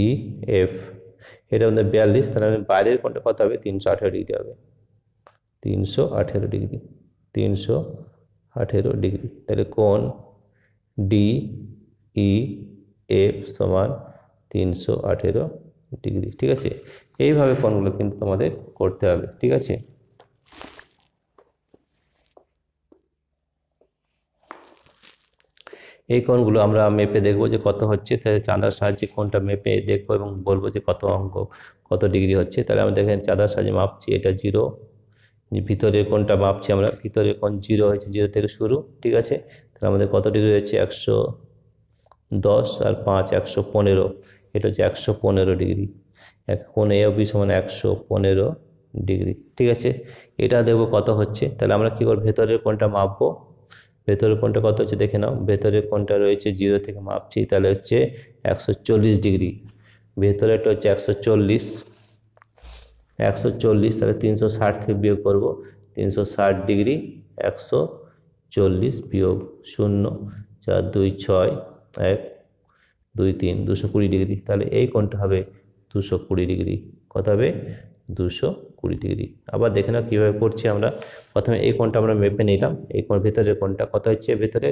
এফ এটা আমাদের বিয়াল্লিশ তাহলে আমি বাইরের কোনটা কত হবে তিনশো আঠেরো ডিগ্রি হবে তিনশো আঠেরো ডিগ্রি তিনশো আঠেরো ডিগ্রি তাহলে কোন ডি ই এফ সমান তিনশো আঠেরো ডিগ্রি ঠিক আছে এইভাবে কোনগুলো কিন্তু তোমাদের করতে হবে ঠিক আছে এই কোণগুলো আমরা মেপে দেখব যে কত হচ্ছে তাহলে চাঁদার সাহায্যে কোনটা মেপে দেখব এবং বলবো যে কত অঙ্ক কত ডিগ্রি হচ্ছে তাহলে আমরা দেখেন চাঁদার সাহায্যে মাপছি এটা জিরো ভিতরের কোনটা মাপছি আমরা ভিতরের কোন জিরো হয়েছে জিরো থেকে শুরু ঠিক আছে তাহলে আমাদের কত ডিগ্রি হয়েছে একশো দশ আর পাঁচ একশো পনেরো এটা হচ্ছে একশো পনেরো ডিগ্রি এক কোন এ বি সমান একশো পনেরো ডিগ্রি ঠিক আছে এটা দেখব কত হচ্ছে তাহলে আমরা কী করব ভেতরের কোনটা মাপবো ভেতরের কোণটা কত হচ্ছে দেখে নাও ভেতরের কোণটা রয়েছে জিরো থেকে মাপছি তাহলে হচ্ছে একশো ডিগ্রি ভেতরেরটা হচ্ছে একশো চল্লিশ একশো চল্লিশ তাহলে তিনশো ষাট থেকে বিয়োগ করবো তিনশো ষাট ডিগ্রি একশো চল্লিশ বিয়োগ শূন্য চার দুই ছয় এক দুই তিন দুশো কুড়ি ডিগ্রি তাহলে এই কোণটা হবে দুশো কুড়ি ডিগ্রি কত হবে দুশো কুড়ি ডিগ্রি আবার দেখে নাও কীভাবে করছি আমরা প্রথমে এই কোণটা আমরা মেপে নিলাম এই কোণ ভেতরে কোণটা কত হচ্ছে ভেতরে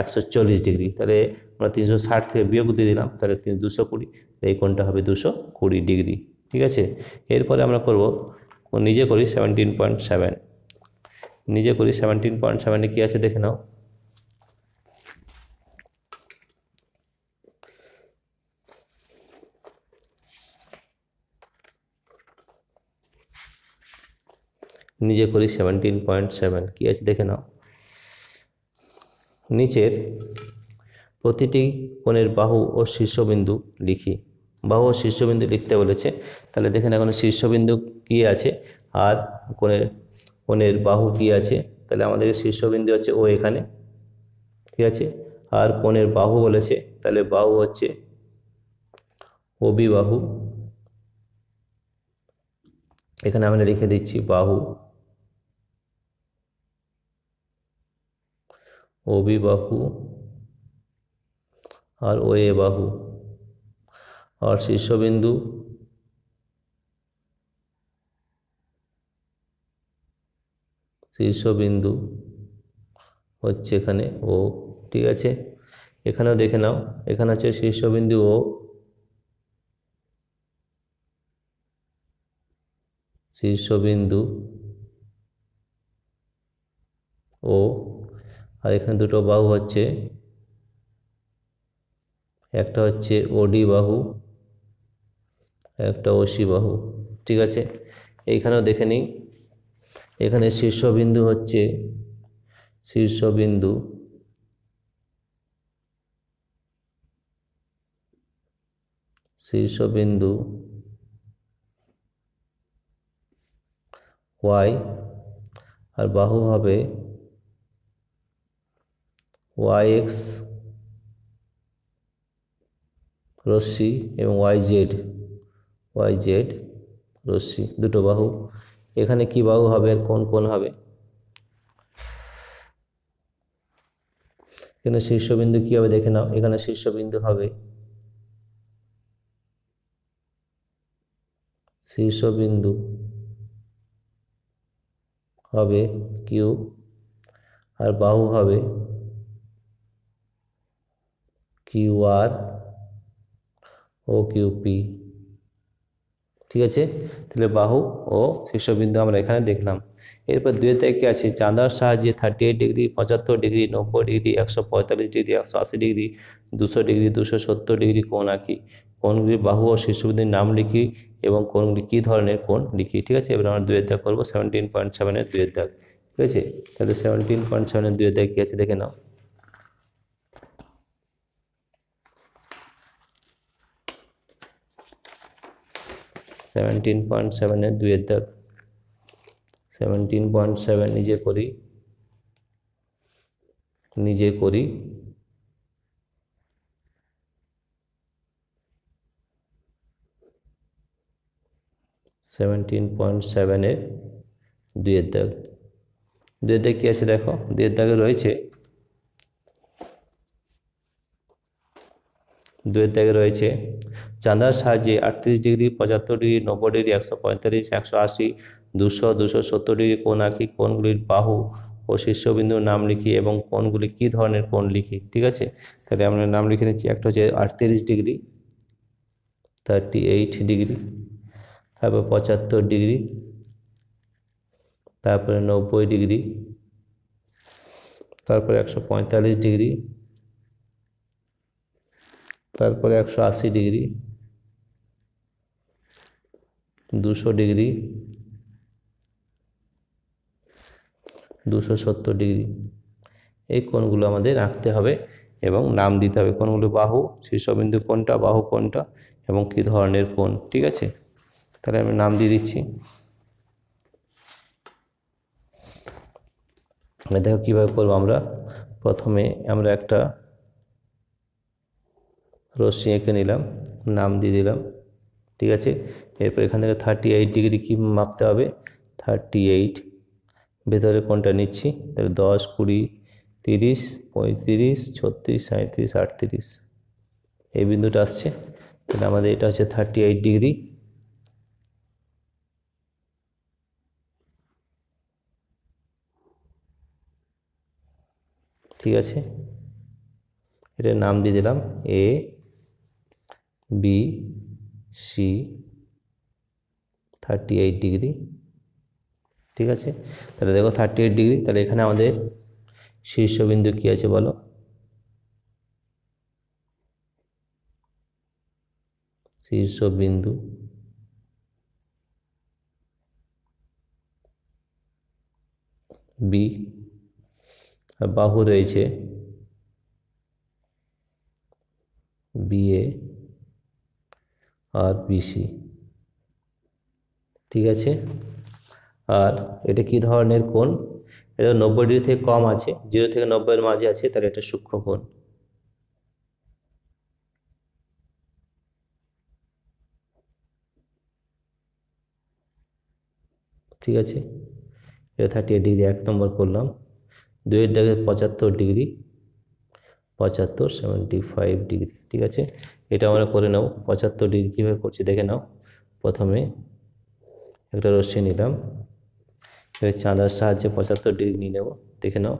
একশো চল্লিশ ডিগ্রি তাহলে আমরা তিনশো ষাট থেকে বিয়োগ দিয়ে দিলাম তাহলে তিন দুশো কুড়ি এই কোণটা হবে দুশো কুড়ি ডিগ্রি ঠিক আছে এরপরে আমরা করব নিজে করি সেভেন্টিন পয়েন্ট সেভেন নিজে করি সেভেন্টিন পয়েন্ট সেভেনে কী আছে দেখে নাও নিজে করি সেভেন্টিন পয়েন্ট সেভেন কী আছে দেখে নাও নিচের প্রতিটি কোণের বাহু ও শীর্ষবিন্দু লিখি বাহু ও শীর্ষবিন্দু লিখতে বলেছে তাহলে দেখে নাও এখন শীর্ষবিন্দু কী আছে আর কোণের কোণের বাহু কী আছে তাহলে আমাদের শীর্ষবিন্দু হচ্ছে ও এখানে ঠিক আছে আর কোণের বাহু বলেছে তাহলে বাহু হচ্ছে ওবি বাহু এখানে আমরা লিখে দিচ্ছি বাহু ওবি বাহু আর ও এ বাহু আর শীর্ষবিন্দু শীর্ষবিন্দু হচ্ছে এখানে ও ঠিক আছে এখানেও দেখে নাও এখানে হচ্ছে শীর্ষবিন্দু ও শীর্ষবিন্দু ও আর এখানে দুটো বাহু হচ্ছে একটা হচ্ছে ওডি বাহু একটা ওসি বাহু ঠিক আছে এইখানেও দেখে নিই এখানে শীর্ষবিন্দু হচ্ছে শীর্ষবিন্দু শীর্ষবিন্দু ওয়াই আর বাহু হবে ওয়াই এক্স রশ্মি এবং ওয়াই জেড ওয়াই জেড রশ্মি দুটো বাহু এখানে কি বাহু হবে কোন কোন হবে এখানে শীর্ষবিন্দু কি হবে দেখে নাও এখানে শীর্ষবিন্দু হবে শীর্ষবিন্দু হবে কিউ আর বাহু হবে কিউআর ও কিউপি ঠিক আছে তাহলে বাহু ও শীর্ষবিন্দু আমরা এখানে দেখলাম এরপর দুয়ের থেকে কী আছে চাঁদার সাহায্যে থার্টি এইট ডিগ্রি পঁচাত্তর ডিগ্রি নব্বই ডিগ্রি একশো পঁয়তাল্লিশ ডিগ্রি একশো আশি ডিগ্রি দুশো ডিগ্রি দুশো সত্তর ডিগ্রি কোণ আঁকি কোনগুলি বাহু ও শীর্ষবিন্দুর নাম লিখি এবং কোনগুলি কী ধরনের কোন লিখি ঠিক আছে এবার আমরা দুয়ের দাগ করবো সেভেন্টিন পয়েন্ট সেভেনের দুয়ের দাগ ঠিক আছে তাহলে সেভেন্টিন পয়েন্ট সেভেনের দুয়ের দাগ কী আছে দেখে নাও সেভেন্টিন পয়েন্ট সেভেনের দুইয়ের দাগ সেভেন্টিন পয়েন্ট সেভেন নিজে করি নিজে করি সেভেন্টিন পয়েন্ট সেভেনের দুইয়ের দাগ দুইয়ের দাগ কী আছে দেখো দুইয়ের দাগে রয়েছে দুয়ের দাগে রয়েছে চাঁদার সাহায্যে আটত্রিশ ডিগ্রি পঁচাত্তর ডিগ্রি নব্বই ডিগ্রি একশো পঁয়তাল্লিশ একশো আশি দুশো দুশো সত্তর ডিগ্রি কোন আঁকি কোনগুলির বাহু ও শীর্ষবিন্দুর নাম লিখি এবং কোনগুলি কি ধরনের কোন লিখি ঠিক আছে তাহলে আমরা নাম লিখে নিচ্ছি একটা হচ্ছে আটত্রিশ ডিগ্রি থার্টি এইট ডিগ্রি তারপর পঁচাত্তর ডিগ্রি তারপরে নব্বই ডিগ্রি তারপরে একশো পঁয়তাল্লিশ ডিগ্রি তারপরে একশো আশি ডিগ্রি দুশো ডিগ্রি দুশো সত্তর ডিগ্রি এই কোণগুলো আমাদের আঁকতে হবে এবং নাম দিতে হবে কোনগুলো বাহু শীর্ষবিন্দু কোনটা বাহু কোনটা এবং কি ধরনের কোন ঠিক আছে তাহলে আমি নাম দিয়ে দিচ্ছি দেখো কীভাবে করবো আমরা প্রথমে আমরা একটা রশ্মি এঁকে নিলাম নাম দিয়ে দিলাম ঠিক আছে এরপর এখান থেকে থার্টি এইট ডিগ্রি কী মাপতে হবে থার্টি এইট ভেতরে কোনটা নিচ্ছি তাহলে দশ কুড়ি তিরিশ পঁয়ত্রিশ ছত্রিশ সাঁত্রিশ আটত্রিশ এই বিন্দুটা আসছে তাহলে আমাদের এটা হচ্ছে থার্টি এইট ডিগ্রি ঠিক আছে এটার নাম দিয়ে দিলাম A B C thirty eight degree ঠিক আছে তাহলে দেখো থার্টি এইট ডিগ্রি তাহলে এখানে আমাদের শীর্ষবিন্দু কী আছে বলো শীর্ষবিন্দু বি আর বাহু রয়েছে বিএ আর বিসি ঠিক আছে আর এটা কি ধরনের কোন এটা নব্বই ডিগ্রি থেকে কম আছে জিরো থেকে নব্বইয়ের মাঝে আছে তাহলে এটা সূক্ষ্ম কোণ ঠিক আছে এটা থার্টি এইট ডিগ্রি এক নম্বর করলাম দুইয়ের ডাকে পঁচাত্তর ডিগ্রি পঁচাত্তর সেভেন্টি ফাইভ ডিগ্রি ঠিক আছে এটা আমরা করে নাও পঁচাত্তর ডিগ্রি কীভাবে করছি দেখে নাও প্রথমে একটা রশ্মি নিলাম এবার চাঁদার সাহায্যে পঁচাত্তর ডিগ্রি নিয়ে নেবো দেখে নাও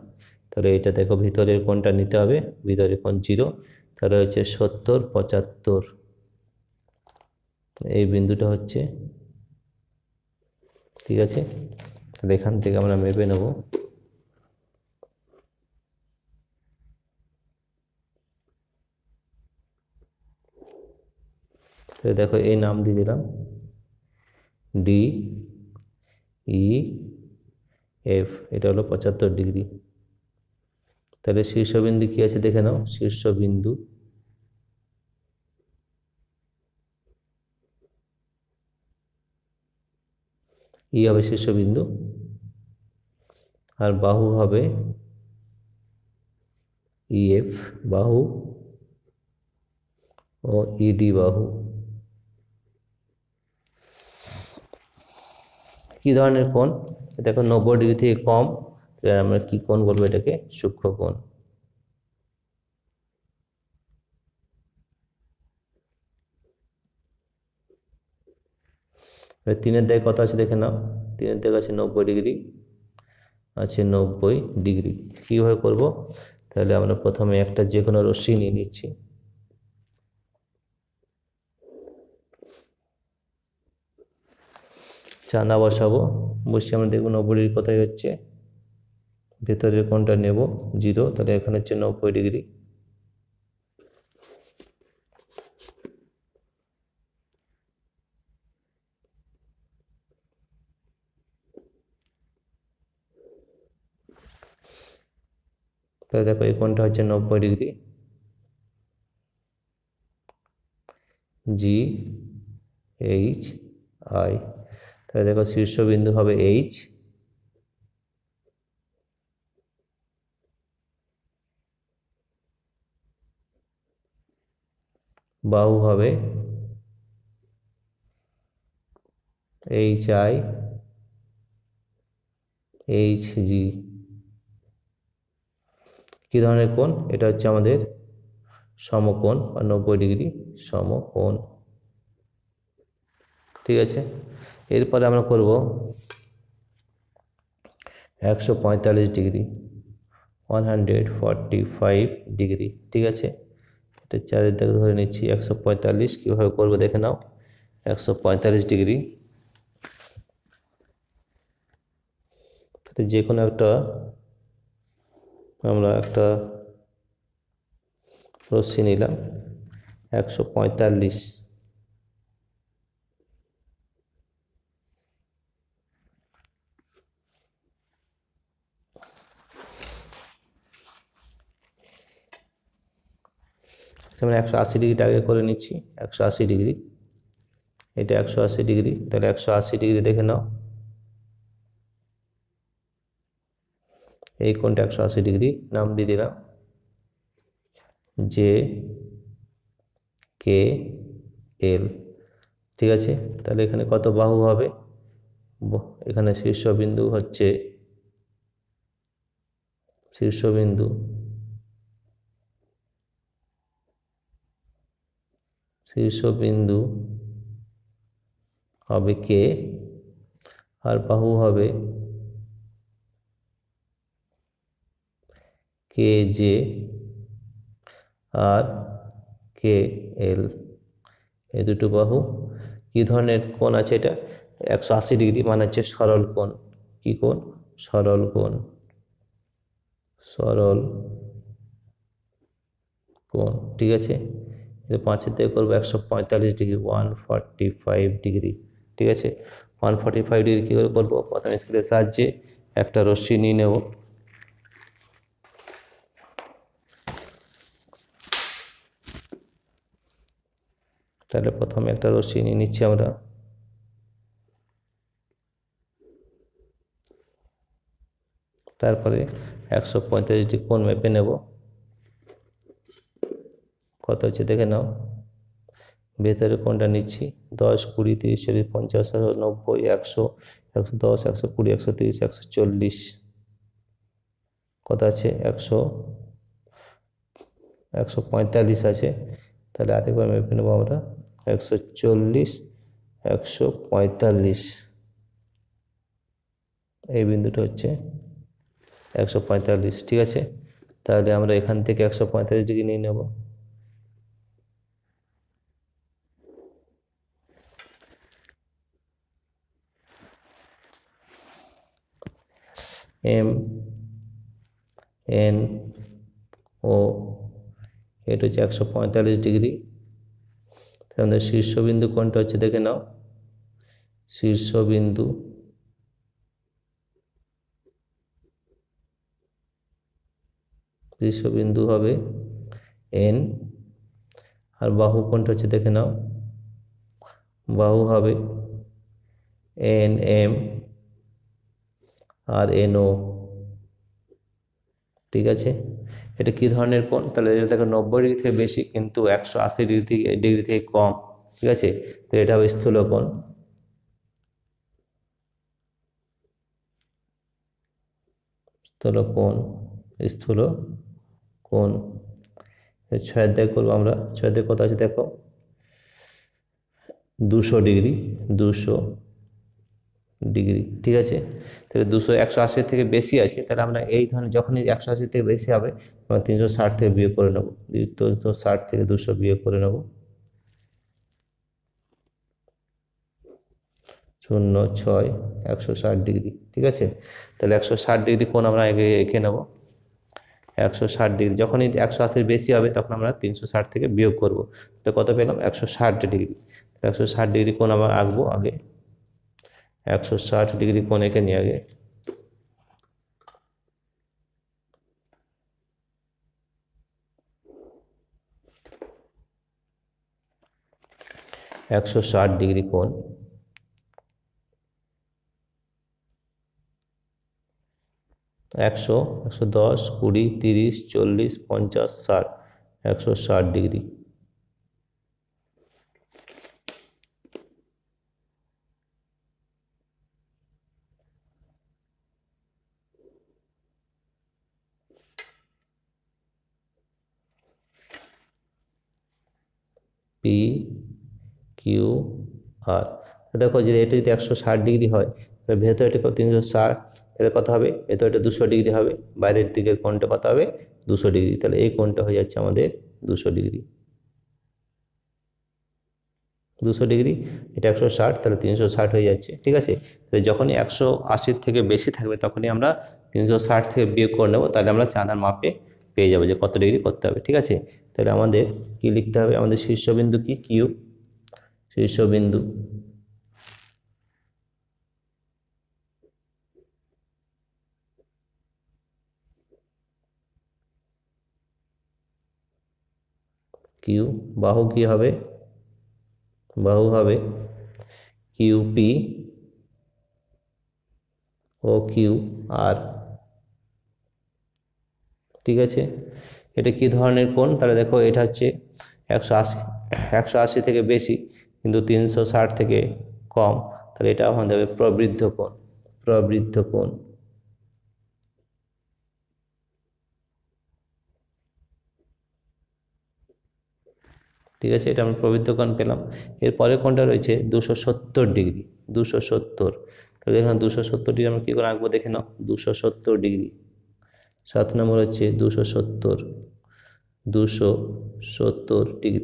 তাহলে এটা দেখো ভিতরের কোনটা নিতে হবে ভিতরের কোন জিরো তাহলে হচ্ছে সত্তর পঁচাত্তর এই বিন্দুটা হচ্ছে ঠিক আছে তাহলে এখান থেকে আমরা মেপে নেবো তাহলে দেখো এই নাম দিয়ে দিলাম ডি ই এফ এটা হলো পঁচাত্তর ডিগ্রি তাহলে শীর্ষবিন্দু কী আছে দেখে নাও শীর্ষবিন্দু ই e হবে শীর্ষবিন্দু আর বাহু হবে ইএফ e, বাহু ও ইডি e, বাহু কি ধরনের কোণ দেখো নব্বই ডিগ্রি থেকে কম আমরা কি কোণ বলবো এটাকে সূক্ষ্ম কোণ তিনের দায় কত আছে দেখে নাও তিনের দায় আছে নব্বই ডিগ্রি আছে নব্বই ডিগ্রি কীভাবে করব তাহলে আমরা প্রথমে একটা যে কোনো রশ্মি নিয়ে নিচ্ছি চাঁদা বসাবো বসে আমরা দেখব নব্বই কোথায় হচ্ছে ভেতরের কোনটা নেব জিরো তাহলে এখানে হচ্ছে নব্বই ডিগ্রি তাহলে দেখো এই কোনটা হচ্ছে নব্বই ডিগ্রি জি এইচ আই তাহলে দেখো শীর্ষবিন্দু হবে এইচ বাহু হবে এইচ আই এইচ জি কী ধরনের কোন এটা হচ্ছে আমাদের সমকোণ বা নব্বই ডিগ্রি সমকোণ ঠিক আছে এরপরে আমরা করব একশো পঁয়তাল্লিশ degree one hundred forty five degree ঠিক আছে এটা চারিদিকে ধরে নিচ্ছি একশো পঁয়তাল্লিশ কীভাবে করবো দেখে নাও একশো পঁয়তাল্লিশ ডিগ্রি যে কোনো একটা আমরা একটা রশ্মি নিলাম একশো পঁয়তাল্লিশ তাহলে একশো আশি ডিগ্রিটা আগে করে নিচ্ছি একশো আশি ডিগ্রি এটা একশো আশি ডিগ্রি তাহলে একশো আশি ডিগ্রি দেখে নাও এই কোনটা একশো আশি ডিগ্রি নাম দিয়ে দিলাম জে কে এল ঠিক আছে তাহলে এখানে কত বাহু হবে এখানে শীর্ষবিন্দু হচ্ছে শীর্ষবিন্দু শীর্ষবিন্দু হবে কে আর বাহু হবে কে জে আর কে এল এ দুটো বাহু কি ধরনের কোণ আছে এটা একশো আশি ডিগ্রি মানে হচ্ছে সরল কোণ কি কোণ সরল কোণ সরল কোণ ঠিক আছে কিন্তু পাঁচের থেকে করবো একশো পঁয়তাল্লিশ degree one forty five degree ঠিক আছে ওয়ান ফর্টি ফাইভ ডিগ্রি কী করে করবো প্রথম স্কেলের সাহায্যে একটা রশ্মি নিয়ে নেব তাহলে প্রথমে একটা রশ্মি নিয়ে নিচ্ছি আমরা তারপরে একশো পঁয়তাল্লিশ ডিগ্রি কোন ম্যাপে নেবো কত হচ্ছে দেখে নাও ভেতরে কোনটা নিচ্ছি দশ কুড়ি তিরিশ চল্লিশ পঞ্চাশ নব্বই একশো একশো দশ একশো কুড়ি একশো তিরিশ একশো চল্লিশ কত আছে একশো একশো পঁয়তাল্লিশ আছে তাহলে আরেকবার মেপে নেবো আমরা একশো চল্লিশ একশো পঁয়তাল্লিশ এই বিন্দুটা হচ্ছে একশো পঁয়তাল্লিশ ঠিক আছে তাহলে আমরা এখান থেকে একশো পঁয়তাল্লিশ ডিগ্রি নিয়ে নেবো এম এন ও এটা হচ্ছে একশো পঁয়তাল্লিশ ডিগ্রি তাহলে শীর্ষবিন্দু কোনটা হচ্ছে দেখে নাও শীর্ষবিন্দু শীর্ষবিন্দু হবে এন আর বাহু কোনটা হচ্ছে দেখে নাও বাহু হবে এন এম আর এনও ঠিক আছে এটা কি ধরনের কোণ তাহলে এটা দেখো নব্বই ডিগ্রি থেকে বেশি কিন্তু একশো আশি ডিগ্রি থেকে ডিগ্রি থেকে কম ঠিক আছে তো এটা হবে স্থূল কোণ স্থূল কোণ স্থূল কোণ ছয় দেখ করবো আমরা ছয় দেখ কত আছে দেখো দুশো ডিগ্রি দুশো ডিগ্রি ঠিক আছে থেকে দুশো একশো আশির থেকে বেশি আছে তাহলে আমরা এই ধরনের যখনই একশো আশির থেকে বেশি হবে তিনশো ষাট থেকে বিয়ে করে নেবো তিনশো ষাট থেকে দুশো বিয়ে করে নেব শূন্য ছয় একশো ষাট ডিগ্রি ঠিক আছে তাহলে একশো ষাট ডিগ্রি কোন আমরা এঁকে এঁকে নেবো একশো ষাট ডিগ্রি যখনই একশো আশির বেশি হবে তখন আমরা তিনশো ষাট থেকে বিয়োগ করবো তো কত পেলাম একশো ষাট ডিগ্রি একশো ষাট ডিগ্রি কোন আমরা আঁকবো আগে 160 डिग्री कोने के नहीं आगे एक सौ साठ डिग्री कोण एक सौ एक सौ दस कुड़ी तिर चल्लिस पंचाश षाट एक सौ षाट डिग्री পি কিউ আর দেখো যদি এটা যদি একশো ষাট ডিগ্রি হয় তাহলে ভেতরেটি তিনশো ষাট তাহলে কত হবে ভেতরটা দুশো ডিগ্রি হবে বাইরের দিকের কোনটা কত হবে দুশো ডিগ্রি তাহলে এই কোনটা হয়ে যাচ্ছে আমাদের দুশো ডিগ্রি দুশো ডিগ্রি এটা একশো ষাট তাহলে তিনশো ষাট হয়ে যাচ্ছে ঠিক আছে তাহলে যখনই একশো আশির থেকে বেশি থাকবে তখনই আমরা তিনশো ষাট থেকে বিয়োগ করে নেবো তাহলে আমরা চাঁদার মাপে পেয়ে যাবো যে কত ডিগ্রি করতে হবে ঠিক আছে তাহলে আমাদের কি লিখতে হবে আমাদের শীর্ষবিন্দু কি কিউ শীর্ষবিন্দু কিউ বাহু কি হবে বাহু হবে কিউ পি ও কিউ আর ঠিক আছে এটা কি ধরনের কোণ তাহলে দেখো এটা হচ্ছে একশো আশি একশো আশি থেকে বেশি কিন্তু তিনশো ষাট থেকে কম তাহলে এটা আমাদের হবে প্রবৃদ্ধ কোণ প্রবৃদ্ধ কোণ ঠিক আছে এটা আমরা প্রবৃদ্ধ কোণ পেলাম এরপরে কোনটা রয়েছে দুশো সত্তর ডিগ্রি দুশো সত্তর তাহলে দেখুন দুশো সত্তর ডিগ্রি আমরা কী করে আঁকবো দেখে নাও দুশো সত্তর ডিগ্রি সাত নম্বর হচ্ছে দুশো সত্তর দুশো সত্তর ডিগ্রি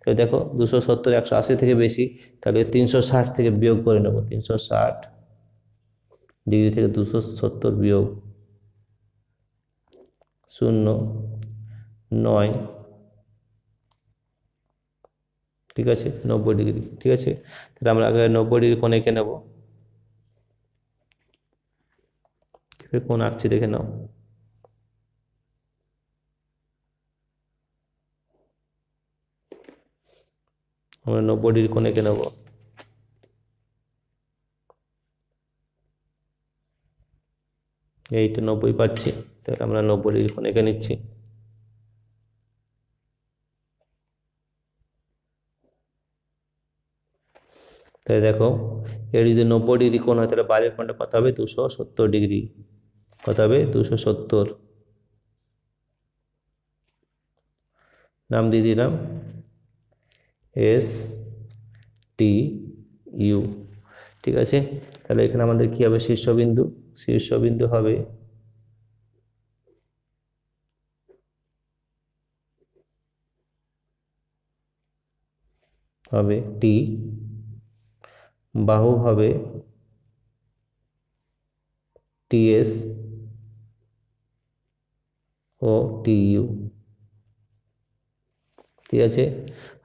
তাহলে দেখো দুশো সত্তর একশো আশি থেকে বেশি তাহলে তিনশো ষাট থেকে বিয়োগ করে নেব তিনশো ষাট ডিগ্রি থেকে দুশো সত্তর বিয়োগ শূন্য নয় ঠিক আছে নব্বই ডিগ্রি ঠিক আছে তাহলে আমরা আগে নব্বই ডিগ্রি কোন এঁকে নেব কোন আঁকছি দেখে নাও আমরা নব্বই ডিগ্রি কোণ এঁকে নেব এইটা নব্বই পাচ্ছি তাহলে আমরা নব্বই ডিগ্রি কোণ নিচ্ছি তাই দেখো এর যদি নব্বই ডিগ্রি কোন হয় তাহলে বাইরের কোনটা কত হবে দুশো সত্তর ডিগ্রি কত হবে দুশো সত্তর নাম দিয়ে দিলাম এস টি ইউ ঠিক আছে তাহলে এখানে আমাদের কি হবে শীর্ষবিন্দু শীর্ষবিন্দু হবে হবে টি বাহু হবে টিএস ও টি ইউ ঠিক আছে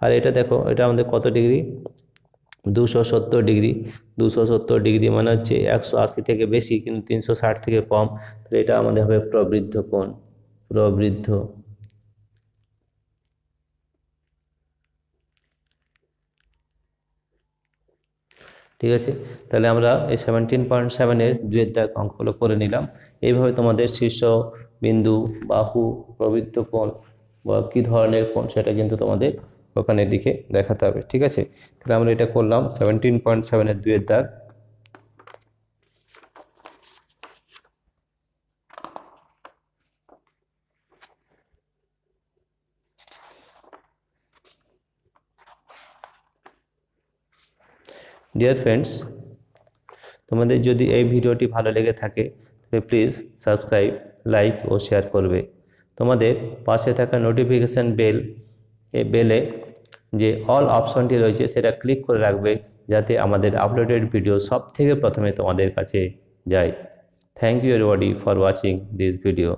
আর এটা দেখো এটা আমাদের কত ডিগ্রি দুশো সত্তর ডিগ্রি দুশো সত্তর ডিগ্রি মানে হচ্ছে একশো আশি থেকে বেশি কিন্তু তিনশো ষাট থেকে কম তাহলে এটা আমাদের হবে প্রবৃদ্ধ কোণ প্রবৃদ্ধ ঠিক আছে তাহলে আমরা এই সেভেন্টিন পয়েন্ট সেভেনের দুয়ের দাগ অঙ্কগুলো করে নিলাম এইভাবে তোমাদের শীর্ষ বিন্দু বাহু প্রবৃত্ত কোণ বা কী ধরনের কোণ সেটা কিন্তু তোমাদের ওখানে দিকে দেখাতে হবে ঠিক আছে তাহলে আমরা এটা করলাম সেভেন্টিন পয়েন্ট সেভেনের দুয়ের দাগ ডিয়ার ফ্রেন্ডস তোমাদের যদি এই ভিডিওটি ভালো লেগে থাকে তাহলে প্লিজ সাবস্ক্রাইব লাইক ও শেয়ার করবে তোমাদের পাশে থাকা নোটিফিকেশান বেল এ বেলে যে অল অপশনটি রয়েছে সেটা ক্লিক করে রাখবে যাতে আমাদের আপলোডেড ভিডিও সব থেকে প্রথমে তোমাদের কাছে যায় thank you everybody for watching this video